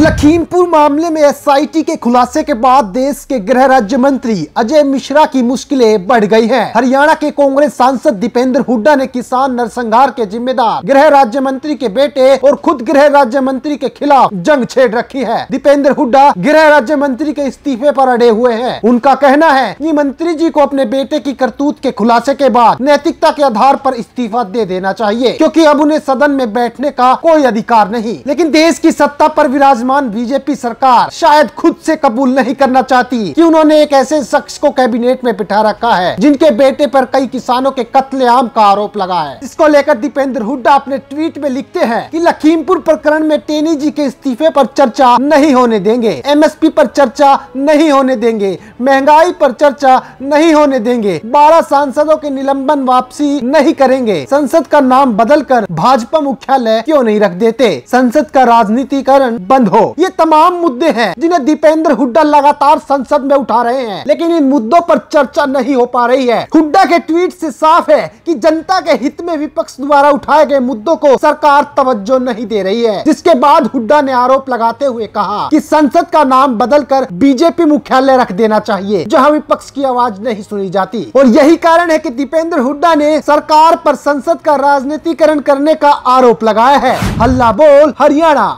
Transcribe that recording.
लखीमपुर मामले में एसआईटी के खुलासे के बाद देश के गृह राज्य मंत्री अजय मिश्रा की मुश्किलें बढ़ गई हैं। हरियाणा के कांग्रेस सांसद दीपेंद्र हुड्डा ने किसान नरसंहार के जिम्मेदार गृह राज्य मंत्री के बेटे और खुद गृह राज्य मंत्री के खिलाफ जंग छेड़ रखी है दीपेंद्र हुड्डा गृह राज्य मंत्री के इस्तीफे आरोप अड़े हुए है उनका कहना है की मंत्री जी को अपने बेटे की करतूत के खुलासे के बाद नैतिकता के आधार आरोप इस्तीफा दे देना चाहिए क्यूँकी अब उन्हें सदन में बैठने का कोई अधिकार नहीं लेकिन देश की सत्ता आरोप विराज विराजमान बीजेपी सरकार शायद खुद से कबूल नहीं करना चाहती कि उन्होंने एक ऐसे शख्स को कैबिनेट में बिठा रखा है जिनके बेटे पर कई किसानों के कत्लेआम का आरोप लगा है इसको लेकर दीपेंद्र हुड्डा अपने ट्वीट में लिखते हैं कि लखीमपुर प्रकरण में टेनी जी के इस्तीफे पर चर्चा नहीं होने देंगे पी पर चर्चा नहीं होने देंगे महंगाई पर चर्चा नहीं होने देंगे बारह सांसदों के निलंबन वापसी नहीं करेंगे संसद का नाम बदल कर भाजपा मुख्यालय क्यों नहीं रख देते संसद का राजनीतिकरण बंद हो हो ये तमाम मुद्दे हैं जिन्हें दीपेंद्र हुड्डा लगातार संसद में उठा रहे हैं लेकिन इन मुद्दों पर चर्चा नहीं हो पा रही है हुड्डा के ट्वीट से साफ है कि जनता के हित में विपक्ष द्वारा उठाए गए मुद्दों को सरकार तवज्जो नहीं दे रही है जिसके बाद हुड्डा ने आरोप लगाते हुए कहा की संसद का नाम बदल कर बीजेपी मुख्यालय रख देना चाहिए जहाँ विपक्ष की आवाज नहीं सुनी जाती और यही कारण है की दीपेंद्र हुड्डा ने सरकार आरोप संसद का राजनीतिकरण करने का आरोप लगाया है हल्ला बोल हरियाणा